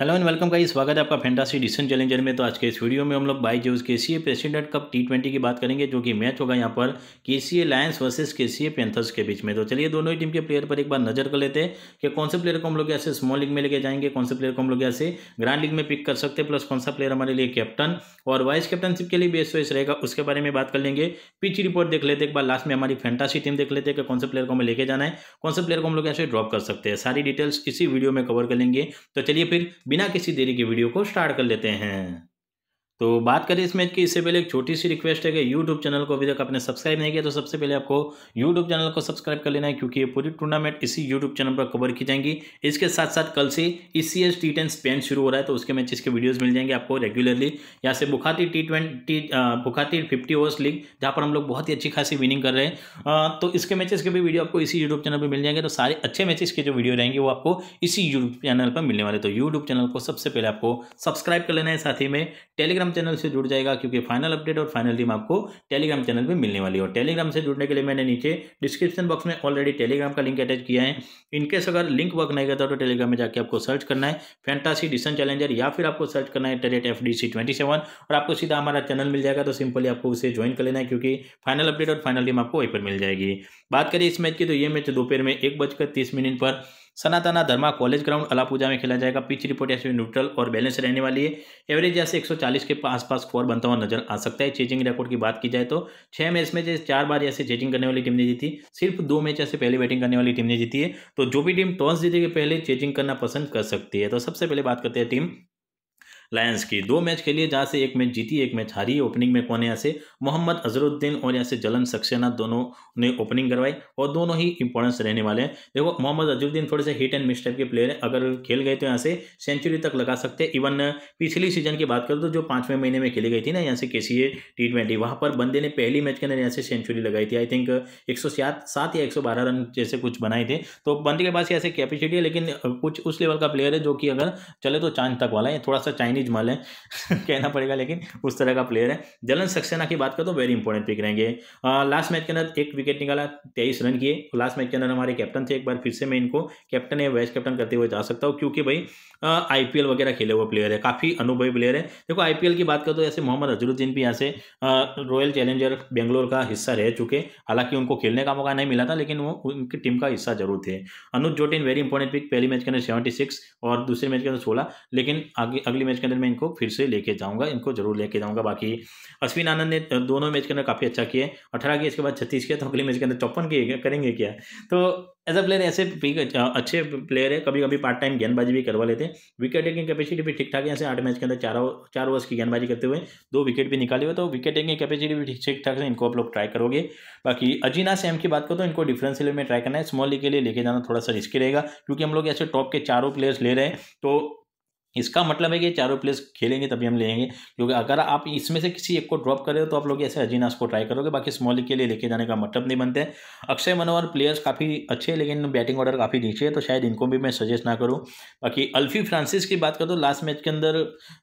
hello and welcome का स्वागत है आपका फैंटासी डिसन चैलेंजर में तो आज के इस वीडियो में हम लोग Byju's K C A president cup T twenty की बात करेंगे जो कि मैच होगा यहाँ पर के सी ए लायंस वर्सेस के सी ए पेंथर्स के बीच में तो चलिए दोनों ही टीम के प्लेयर पर एक बार नजर कर लेते हैं कि कौन से प्लेयर को हम लोग ऐसे स्मॉल लीग में लेके जाएंगे कौन से प्लेयर को हम लोग ऐसे ग्रांड लीग में पिक कर सकते हैं प्लस कौन सा प्लेयर हमारे लिए कैप्टन और वाइस कैप्टनशिप के लिए बेस्ट वाइस रहेगा उसके बारे में बात कर लेंगे पिच रिपोर्ट देख लेते एक बार लास्ट में हमारी फैंटासी टीम देख लेते हैं कि कौन से प्लेयर को हमें लेके जाना है कौन से प्लेयर को हम लोग ऐसे ड्रॉप कर सकते हैं सारी डिटेल्स इसी वीडियो में कवर कर लेंगे तो चलिए फिर बिना किसी देरी के वीडियो को स्टार्ट कर लेते हैं तो बात करें इस मैच की इससे पहले एक छोटी सी रिक्वेस्ट है कि यूट्यूब चैनल को अभी तक आपने सब्सक्राइब नहीं किया तो सबसे पहले आपको यूट्यूब चैनल को सब्सक्राइब कर लेना है क्योंकि ये पूरी टूर्नामेंट इसी यूट्यूब चैनल पर कवर की जाएंगी इसके साथ साथ कल से E C S T ten Spain शुरू हो रहा है तो उसके मैच इसके वीडियोज़ मिल जाएंगे आपको रेगुलरली यहाँ से Bukhatir T twenty Bukhatir fifty overs league जहाँ पर हम लोग बहुत ही अच्छी खासी विनिंग कर रहे हैं तो इसके मैचेस के भी वीडियो आपको इसी यूट्यूब चैनल पर मिल जाएंगे तो सारे अच्छे मैचेस के जो वीडियो रहेंगे वो आपको इसी यूट्यूब चैनल पर मिलने वाले तो यूट्यूब चैनल को सबसे पहले आपको सब्सक्राइब कर लेना है साथ ही में टेलीग्राम चैनल से जुड़ जाएगा क्योंकि फाइनल अपडेट और फाइनल टीम आपको टेलीग्राम चैनल पर मिलने वाली है और टेलीग्राम से जुड़ने के लिए मैंने नीचे डिस्क्रिप्शन बॉक्स में ऑलरेडी टेलीग्राम का लिंक अटैच किया है इनकेस अगर लिंक वर्क नहीं करता तो टेलीग्राम में जाकर आपको सर्च करना है फैंटासी डिसन चैलेंजर या फिर आपको सर्च करना है टेरेट एफ डी और आपको सीधा हमारा चैनल मिल जाएगा तो सिंपली आपको उसे ज्वाइन कर लेना है क्योंकि फाइनल अपडेट और फाइनल टीम आपको वहीं पर मिल जाएगी बात करें इस मैच की तो ये मैच दोपहर में एक बजकर तीस मिनट पर सनातना धर्मा कॉलेज ग्राउंड अलापूजा में खेला जाएगा पिच रिपोर्ट ऐसे न्यूट्रल और बैलेंस रहने वाली है एवरेज जैसे 140 के आसपास स्कोर बनता हुआ नजर आ सकता है चेजिंग रिकॉर्ड की बात की जाए तो छह मैच में जैसे चार बार ऐसे चेजिंग करने वाली टीम ने जीती सिर्फ दो मैच ऐसे पहले बैटिंग करने वाली टीम ने जीती है तो जो भी टीम टॉस जीते के पहले चेजिंग करना पसंद कर सकती है तो सबसे पहले बात करते हैं टीम लायंस की दो मैच खेली है जहाँ से एक मैच जीती एक मैच हारी ओपनिंग में कौन है यहाँ से मोहम्मद अजरुद्दीन और यहाँ से जलन सक्सेना दोनों ने ओपनिंग करवाई और दोनों ही इंपॉर्टेंस रहने वाले हैं देखो मोहम्मद अजरुद्दीन थोड़े से हिट एंड मिस टाइप के प्लेयर हैं अगर खेल गए तो यहाँ से सेंचुरी तक लगा सकते हैं इवन पिछली सीजन की बात करें तो जो पाँचवें महीने में खेली गई थी ना यहाँ से के सी ए टी ट्वेंटी वहाँ पर बंदे ने पहली मैच के अंदर यहाँ से सेंचुरी लगाई थी आई थिंक एक सौ सात या एक सौ बारह रन जैसे कुछ बनाए थे तो बंदे के पास ऐसे कैपेसिटी है लेकिन कुछ उस लेवल का प्लेयर है जो कि अगर चले तो चांद तक वाला है थोड़ा सा चाइनीज जमल है कहना पड़ेगा लेकिन उस तरह का प्लेयर है जलन सक्सेना की बात करें तो वेरी इंपॉर्टेंट पिक रहेंगे लास्ट मैच के अंदर एक विकेट निकाला तेईस रन किए लास्ट मैच के अंदर हमारे कैप्टन थे एक बार फिर से मैं इनको कैप्टन या वाइस कैप्टन करते हुए जा सकता हूँ क्योंकि भाई आईपीएल वगैरह खेले हुए प्लेयर है काफ़ी अनुभवी प्लेयर है देखो आईपीएल की बात करो तो ऐसे मोहम्मद अजरुद्दीन भी यहाँ से रॉयल चैलेंजर बेंगलोर का हिस्सा रह चुके हालांकि उनको खेलने का मौका नहीं मिला था लेकिन वो उनकी टीम का हिस्सा जरूर थे Anuj Jotin very important pick पहली मैच के अंदर सेवेंटी सिक्स और दूसरे मैच के अंदर सोलह लेकिन आगे अगली मैच के अंदर फाइनल में इनको फिर से लेके जाऊंगा इनको जरूर लेके जाऊंगा बाकी अश्विन आनंद ने दोनों मैच के अंदर काफ़ी अच्छा किए अठारह किए इसके बाद छत्तीस किया तो अगले मैच के अंदर चौपन किए करेंगे क्या तो एज अ प्लेयर ऐसे अच्छे प्लेयर है कभी कभी पार्ट टाइम गेंदबाजी भी करवा लेते हैं विकेट टेकिंग कैपेसिटी भी ठीक ठाक है ऐसे आठ मैच के अंदर चार चार ओवर्स की गेंदबाजी करते हुए दो विकेट भी निकाले हुए तो विकेट टेकिंग कैपेसिटी भी ठीक ठाक है इनको आप लोग ट्राई करोगे बाकी अजीना सेम की बात करो तो इनको लेवल में ट्राई करना है स्मॉल लीग के लिए लेके जाना थोड़ा सा रिस्की रहेगा क्योंकि हम लोग ऐसे टॉप के चारों प्लेयर्स ले रहे हैं तो इसका मतलब है कि चारों प्लेयर्स खेलेंगे तभी हम लेंगे क्योंकि अगर आप इसमें से किसी एक को ड्रॉप करें तो आप लोग ऐसे अजीनास को ट्राई करोगे बाकी स्मॉल के लिए लेके जाने का मतलब नहीं बनते अक्षय मनोहर प्लेयर्स काफ़ी अच्छे हैं लेकिन बैटिंग ऑर्डर काफ़ी नीचे है तो शायद इनको भी मैं सजेस्ट ना करूँ बाकी अल्फी फ्रांसिस की बात करूँ तो लास्ट मैच के अंदर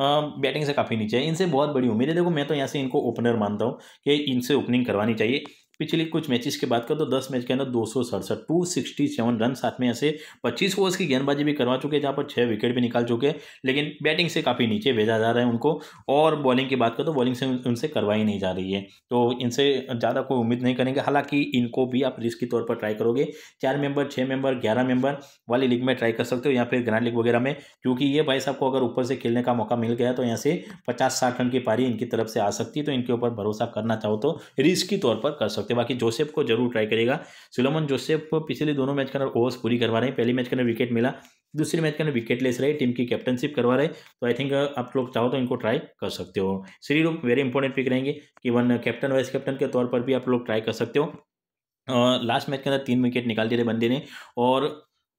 बैटिंग से काफ़ी नीचे है इनसे बहुत बड़ी उम्मीद है देखो मैं तो यहाँ से इनको ओपनर मानता हूँ कि इनसे ओपनिंग करवानी चाहिए पिछले कुछ मैचेस की बात करें तो दस मैच के अंदर दो सौ सड़सठ टू सिक्सटी सेवन रन साथ में ऐसे पच्चीस ओवर्स की गेंदबाजी भी करवा चुके हैं जहाँ पर छः विकेट भी निकाल चुके हैं लेकिन बैटिंग से काफ़ी नीचे भेजा जा रहा है उनको और बॉलिंग की बात करें तो बॉलिंग से उनसे करवाई नहीं जा रही है तो इनसे ज़्यादा कोई उम्मीद नहीं करेंगे हालांकि इनको भी आप रिस्क के तौर पर ट्राई करोगे चार मेंबर छः मेंबर ग्यारह मेंबर वाली लीग में ट्राई कर सकते हो या फिर ग्रांड लीग वगैरह में क्योंकि ये भाई साहब को अगर ऊपर से खेलने का मौका मिल गया तो यहाँ से पचास साठ रन की पारी इनकी तरफ से आ सकती है तो इनके ऊपर भरोसा करना चाहो तो रिस्क के तौर पर कर सकते सकते हैं बाकी जोसेफ को जरूर ट्राई करेगा सुलमन जोसेफ पिछले दोनों मैच के अंदर ओवर्स पूरी करवा रहे हैं पहले मैच के अंदर विकेट मिला दूसरे मैच के अंदर विकेट लेस रहे टीम की कैप्टनशिप करवा रहे तो आई थिंक आप लोग चाहो तो इनको ट्राई कर सकते हो Sree Roop very important pick रहेंगे इवन कैप्टन वाइस कैप्टन के तौर पर भी आप लोग ट्राई कर सकते हो लास्ट मैच के अंदर तीन विकेट निकाल दिए थे बंदे ने और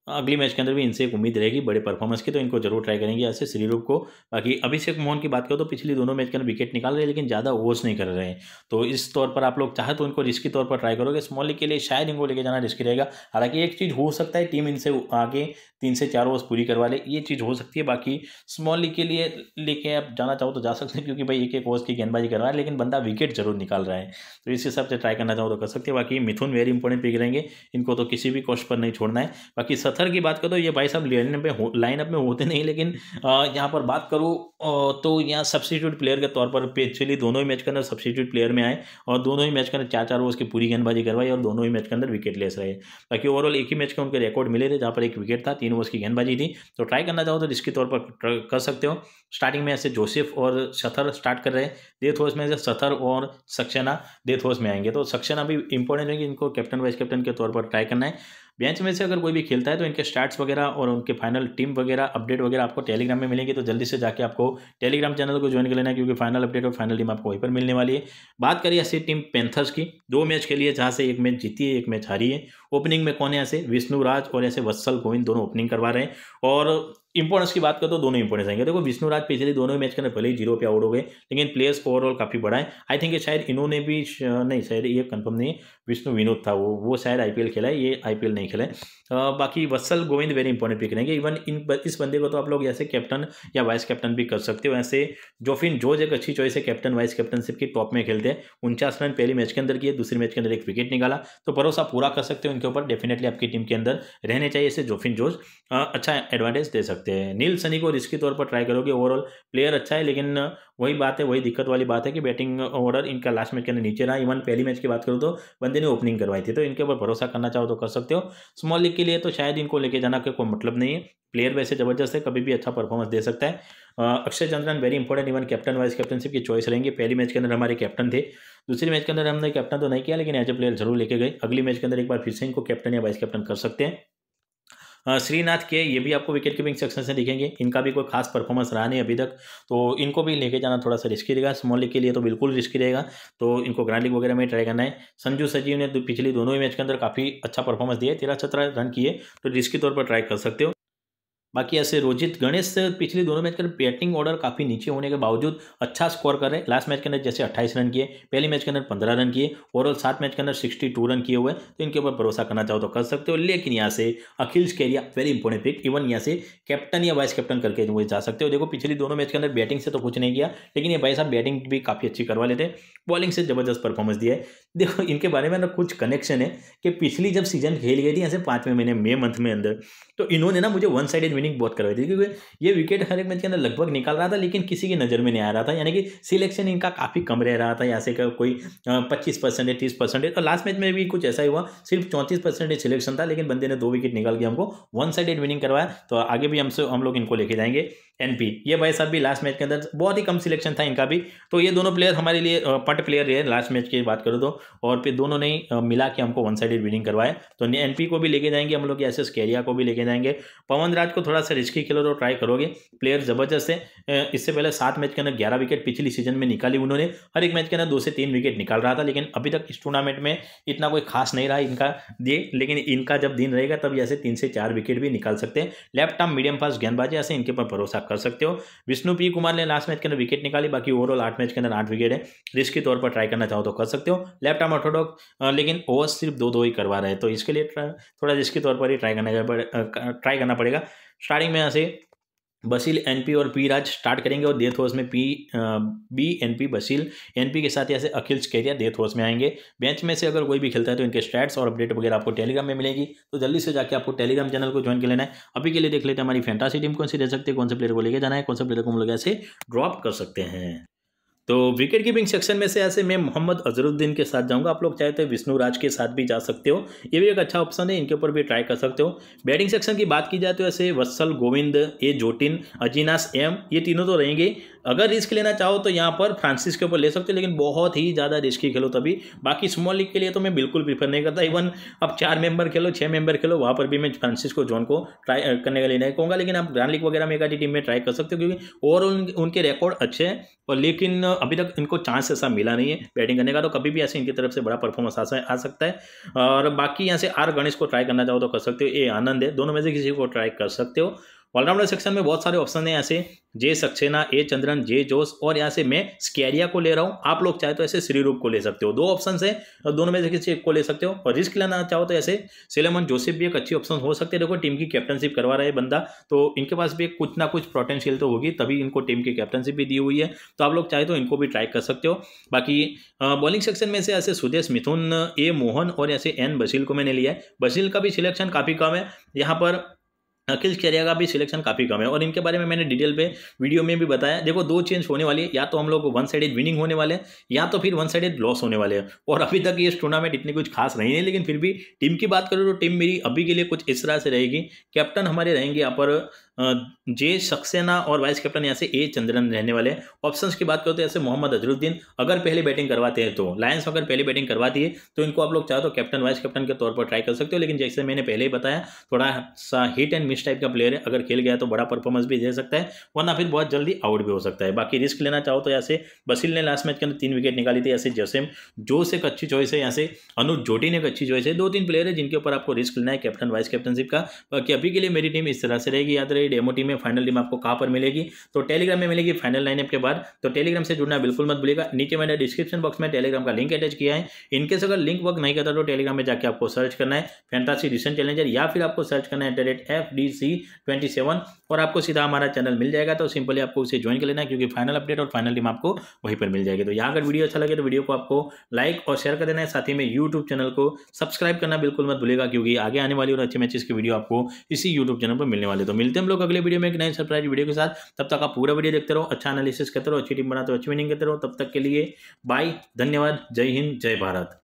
हाँ, अगली मैच के अंदर भी इनसे एक उम्मीद रहेगी बड़े परफॉर्मेंस की तो इनको जरूर ट्राई करेंगे ऐसे श्रीरूप को बाकी अभिषेक मोहन की बात करो तो पिछली दोनों मैच के अंदर विकेट निकाल रहे हैं लेकिन ज़्यादा ओवर्स नहीं कर रहे हैं तो इस तौर पर आप लोग चाहे तो इनको रिस्की तौर पर ट्राई करोगे स्मॉल के लिए शायद इनको लेके जाना रिस्की रहेगा हालांकि एक चीज़ हो सकता है टीम इनसे आगे तीन से चार ओवर्स पूरी करवा ले ये चीज़ हो सकती है बाकी स्मॉल लीग के लिए लेके आप जाना चाहो तो जा सकते हैं क्योंकि भाई एक एक ओवर्स की गेंदबाजी करवा है लेकिन बंदा विकेट जरूर निकाल रहा है तो इस हिसाब से ट्राई करना चाहो तो कर सकते हैं बाकी मिथुन वेरी इंपॉर्टेंट पिक रहेंगे इनको तो किसी भी कॉस्ट पर नहीं छोड़ना है बाकी सब सत्तर की बात करो ये भाई साहब लाइन में लाइनअप में होते नहीं लेकिन यहाँ पर बात करूँ तो यहाँ सब्सिट्यूट प्लेयर के तौर पर एक्चुअली दोनों ही मैच के अंदर सब्सिट्यूट प्लेयर में आए और दोनों ही मैच के अंदर चार चार ओवर की पूरी गेंदबाजी करवाई और दोनों ही मैच के अंदर विकेट लेस रहे बाकी ओवरऑल एक ही मैच के उनके रिकॉर्ड मिले थे जहाँ पर एक विकेट था तीन ओवर्स की गेंदबाजी थी तो ट्राई करना चाहो तो जिसके तौर पर कर सकते हो स्टार्टिंग में ऐसे जोसेफ और सथर स्टार्ट कर रहे हैं डेथ हाउस में से सथर और सक्सेना डेथ हाउस में आएंगे तो सक्सेना भी इंपॉर्टेंट है कि इनको कैप्टन वाइस कैप्टन के तौर पर ट्राई करना है बेंच में से अगर कोई भी खेलता है तो इनके स्टैट्स वगैरह और उनके फाइनल टीम वगैरह अपडेट वगैरह आपको टेलीग्राम में मिलेंगे तो जल्दी से जाकर आपको टेलीग्राम चैनल को ज्वाइन कर लेना क्योंकि फाइनल अपडेट और फाइनल टीम आपको वहीं पर मिलने वाली है बात करिए ऐसी टीम पेंथर्स की दो मैच खेली है जहाँ से एक मैच जीती है एक मैच हारी है ओपनिंग में कौन है ऐसे विष्णु राज और ऐसे वत्सल गोविंद दोनों ओपनिंग करवा रहे हैं और इंपोर्टेंस की बात करें तो दोनों इंपोर्टेंस आएंगे देखो विष्णुराज पिछले दोनों मैच के अंदर भले ही जीरो पे आउट हो गए लेकिन प्लेयर्स को ओवरऑल काफ़ी बड़ा है आई थिंक शायद इन्होंने भी नहीं शायद ये कंफर्म नहीं है विष्णु विनोद था वो वो शायद आईपीएल खेला है ये आईपीएल नहीं खेला है बाकी Vatsal Govind very important pick रहेंगे इवन इन इस बंदे को तो आप लोग ऐसे कैप्टन या वाइस कैप्टन भी कर सकते हो ऐसे जोफिन जोज एक अच्छी चॉइस है कैप्टन वाइस कैप्टनशिप की टॉप में खेलते हैं उनचास रन पहले मैच के अंदर किए दूसरे मैच के अंदर एक विकेट निकाला तो भरोसा पूरा कर सकते हो इनके ऊपर डेफिनेटली आपकी टीम के अंदर रहने चाहिए ऐसे जोफिन जोज अच्छा एडवांटेज दे सकते सकते हैं नील सनी को रिस्की तौर पर ट्राई करोगे ओवरऑल प्लेयर अच्छा है लेकिन वही बात है वही दिक्कत वाली बात है कि बैटिंग ऑर्डर इनका लास्ट मैच के अंदर नीचे रहा इवन पहली मैच की बात करूँ तो बंदे ने ओपनिंग करवाई थी तो इनके ऊपर भरोसा करना चाहो तो कर सकते हो स्मॉल लीग के लिए तो शायद इनको लेके जाना का कोई मतलब नहीं है प्लेयर वैसे जबरदस्त है कभी भी अच्छा परफॉर्मेंस दे सकता है Akshay Chandran very important even captain vice captainship की चॉइस रहेंगे पहली मैच के अंदर हमारे कैप्टन थे दूसरे मैच के अंदर हमने कैप्टन तो नहीं किया लेकिन एज ए प्लेयर जरूर लेके गए अगली मैच के अंदर एक बार फिर से इनको कैप्टन या वाइस कैप्टन कर सकते हैं हाँ, श्रीनाथ के ये भी आपको विकेट कीपिंग सेक्शन से दिखेंगे इनका भी कोई खास परफॉर्मेंस रहा नहीं अभी तक तो इनको भी लेके जाना थोड़ा सा रिस्की रहेगा स्मॉल लीग के लिए तो बिल्कुल रिस्की रहेगा तो इनको ग्रैंड लीग वगैरह में ट्राई करना है संजू सजीव ने पिछली दोनों ही मैच के अंदर काफ़ी अच्छा परफॉर्मेंस दिया तेरह सत्रह रन किए तो रिस्की तौर पर ट्राई कर सकते हो बाकी ऐसे रोजित गणेश पिछले दोनों मैच के अंदर बैटिंग ऑर्डर काफ़ी नीचे होने के बावजूद अच्छा स्कोर कर रहे हैं लास्ट मैच के अंदर जैसे 28 रन किए पहले मैच के अंदर 15 रन किए ओवरऑल सात मैच के अंदर 62 रन किए हुए तो इनके ऊपर भरोसा करना चाहो तो कर सकते हो लेकिन यहाँ से Akhil Scaria very important pick even यहाँ से कैप्टन या वाइस कैप्टन करके वो जा सकते हो देखो पिछले दोनों मैच के अंदर बैटिंग से तो कुछ नहीं किया लेकिन ये भाई साहब बैटिंग भी काफ़ी अच्छी करवा लेते बॉलिंग से जबरदस्त परफॉर्मेंस दिया है देखो इनके बारे में ना कुछ कनेक्शन है कि पिछली जब सीजन खेल गई थी यहाँ से पाँचवें महीने मे मंथ में अंदर तो इन्होंने ना मुझे वन साइडेड विनिंग बहुत करवाई थी क्योंकि ये विकेट हर एक मैच के अंदर लगभग निकाल रहा था लेकिन किसी की नज़र में नहीं आ रहा था यानी कि सिलेक्शन इनका काफ़ी कम रह रहा था यहाँ से कोई पच्चीस परसेंटेज तीस परसेंटेज और लास्ट मैच में भी कुछ ऐसा ही हुआ सिर्फ चौंतीस परसेंटेज सिलेक्शन था लेकिन बंदे ने दो विकेट निकाल के हमको वन साइडेड विनिंग करवाया तो आगे भी हमसे हम लोग इनको लेके जाएंगे एनपी ये भाई साहब भी लास्ट मैच के अंदर बहुत ही कम सिलेक्शन था इनका भी तो ये दोनों प्लेयर हमारे लिए पट प्लेयर है लास्ट मैच की बात करो तो और फिर दोनों ने मिला के हमको वन साइडेड विनिंग करवाए तो एनपी को भी लेके जाएंगे हम लोग एस एस कैरिया को भी लेके जाएंगे पवन राज को थोड़ा सा रिस्की खेलो तो ट्राई करोगे प्लेयर ज़बरदस्त है इससे पहले सात मैच के अंदर ग्यारह विकेट पिछली सीजन में निकाली उन्होंने हर एक मैच के अंदर दो से तीन विकेट निकाल रहा था लेकिन अभी तक इस टूर्नामेंट में इतना कोई खास नहीं रहा इनका दिए लेकिन इनका जब दिन रहेगा तब ऐसे तीन से चार विकेट भी निकाल सकते हैं लेफ्ट आर्म मीडियम फास्ट गेंदबाजी ऐसे इनके पर भरोसा आप कर सकते हो विष्णु पी कुमार ने लास्ट मैच के अंदर विकेट निकाली बाकी ओवरऑल आठ मैच के अंदर आठ विकेट है रिस्क के तौर पर ट्राई करना चाहो तो कर सकते हो लेफ्ट आर्म ऑर्थोडॉक लेकिन ओवर सिर्फ दो दो ही करवा रहे हैं तो इसके लिए थोड़ा रिस्क के तौर पर ही ट्राई करना ट्राई करना पड़ेगा स्टार्टिंग में ऐसे बसील एनपी और पी राज स्टार्ट करेंगे और डेथ हाउस में पी बी एनपी बसील एनपी के साथ ऐसे अखिल कैरिया डेथ हाउस में आएंगे बेंच में से अगर कोई भी खेलता है तो इनके स्टैट्स और अपडेट वगैरह आपको टेलीग्राम में मिलेगी तो जल्दी से जाकर आपको टेलीग्राम चैनल को ज्वाइन कर लेना है अभी के लिए देख लेते हैं हमारी फैंटासी टीम कौन सी रह सकती है कौन से प्लेयर को लेकर जाना है कौन से प्लेयर को हम लोग ऐसे ड्रॉप कर सकते हैं तो विकेट कीपिंग सेक्शन में से ऐसे मैं मोहम्मद अजरुद्दीन के साथ जाऊंगा आप लोग चाहे तो विष्णु राज के साथ भी जा सकते हो ये भी एक अच्छा ऑप्शन है इनके ऊपर भी ट्राई कर सकते हो बैटिंग सेक्शन की बात की जाए तो ऐसे वत्सल गोविंद ए जोटिन अजीनास एम ये तीनों तो रहेंगे अगर रिस्क लेना चाहो तो यहाँ पर फ्रांसिस के ऊपर ले सकते हो लेकिन बहुत ही ज़्यादा रिस्की खेलो तभी बाकी स्मॉल लीग के लिए तो मैं बिल्कुल प्रीफर नहीं करता इवन आप चार मेंबर खेलो छः मेंबर खेलो वहाँ पर भी मैं फ्रांसिस्को जॉन को ट्राई करने का लिए नहीं कहूँगा लेकिन आप ग्रांड लीग वगैरह में एक आधी टीम में ट्राई कर सकते हो क्योंकि ओवरऑल उनके रिकॉर्ड अच्छे हैं और लेकिन अभी तक इनको चांस ऐसा मिला नहीं है बैटिंग करने का तो कभी भी ऐसे इनकी तरफ से बड़ा परफॉर्मेंस आ सकता है और बाकी यहाँ से आर गणेश को ट्राई करना चाहो तो कर सकते हो ए आनंद है दोनों में से किसी को ट्राई कर सकते हो ऑलराउंडर सेक्शन में बहुत सारे ऑप्शन है ऐसे जे सक्सेना ए चंद्रन जे जोस और यहाँ से मैं स्कैरिया को ले रहा हूँ आप लोग चाहे तो ऐसे श्री रूप को ले सकते हो दो ऑप्शन है और दोनों में से किसी एक को ले सकते हो और रिस्क लेना चाहो तो ऐसे सिलेमन जोसेफ भी एक अच्छी ऑप्शन हो सकते हैं देखो टीम की कैप्टनशिप करवा रहा है बंदा तो इनके पास भी कुछ ना कुछ पोटेंशियल तो होगी तभी इनको टीम की कैप्टनशिप भी दी हुई है तो आप लोग चाहे तो इनको भी ट्राई कर सकते हो बाकी बॉलिंग सेक्शन में से ऐसे सुदेश मिथुन ए मोहन और ऐसे एन बशील को मैंने लिया है बशील का भी सिलेक्शन काफ़ी कम है यहाँ पर अखिल शरिया का भी सिलेक्शन काफ़ी कम है और इनके बारे में मैंने डिटेल पे वीडियो में भी बताया देखो दो चेंज होने वाली है या तो हम लोग वन साइडेड विनिंग होने वाले हैं या तो फिर वन साइडेड लॉस होने वाले हैं और अभी तक ये टूर्नामेंट इतनी कुछ खास नहीं है लेकिन फिर भी टीम की बात करूँ तो टीम मेरी अभी के लिए कुछ इस तरह से रहेगी कैप्टन हमारे रहेंगे यहाँ पर जे सक्सेना और वाइस कैप्टन यहाँ से ए चंद्रन रहने वाले हैं ऑप्शन की बात करते हैं ऐसे तो मोहम्मद अजरुद्दीन अगर पहले बैटिंग करवाते हैं तो लायंस अगर पहले बैटिंग करवाती है तो इनको आप लोग चाहो तो कैप्टन वाइस कैप्टन के तौर पर ट्राई कर सकते हो लेकिन जैसे मैंने पहले ही बताया थोड़ा सा हिट एंड मिस टाइप का प्लेयर है अगर खेल गया तो बड़ा परफॉर्मेंस भी दे सकता है वरना फिर बहुत जल्दी आउट भी हो सकता है बाकी रिस्क लेना चाहो तो यहाँ से बसील ने लास्ट मैच के अंदर तीन विकेट निकाली थी ऐसे जसेम जोस एक अच्छी चॉइस है यहाँ से अनुज जोटी ने एक अच्छी चॉइस है दो तीन प्लेयर है जिनके ऊपर आपको रिस्क लेना है कैप्टन वाइस कैप्टनशिप का बाकी अभी के लिए मेरी टीम इस तरह से रहेगी याद रहे रही डेमो टीम है फाइनल टीम आपको कहाँ पर मिलेगी तो टेलीग्राम में मिलेगी फाइनल लाइनअप के बाद तो टेलीग्राम से जुड़ना बिल्कुल मत भूलिएगा नीचे मैंने डिस्क्रिप्शन बॉक्स में टेलीग्राम का लिंक अटैच किया है इनकेस अगर लिंक वर्क नहीं करता तो टेलीग्राम में जाकर आपको सर्च करना है फैंटासी रिसेंट चैलेंजर या फिर आपको सर्च करना है एट द और आपको सीधा हमारा चैनल मिल जाएगा तो सिंपली आपको उसे ज्वाइन कर लेना है क्योंकि फाइनल अपडेट और फाइनल टीम आपको वहीं पर मिल जाएगी तो यहाँ अगर वीडियो अच्छा लगे तो वीडियो को आपको लाइक और शेयर कर देना है साथ ही में यूट्यूब चैनल को सब्सक्राइब करना बिल्कुल मत भूलेगा क्योंकि आगे आने वाली और अच्छे मैचेस की वीडियो आपको इसी यूट्यूब चैनल पर मिलने वाले तो मिलते हैं लोग अगले वीडियो में एक नए सरप्राइज वीडियो के साथ तब तक आप पूरा वीडियो देखते रहो अच्छा एनालिसिस करते रहो अच्छी टीम बनाते रहो अच्छी विनिंग करते रहो तब तक के लिए बाय धन्यवाद जय हिंद जय भारत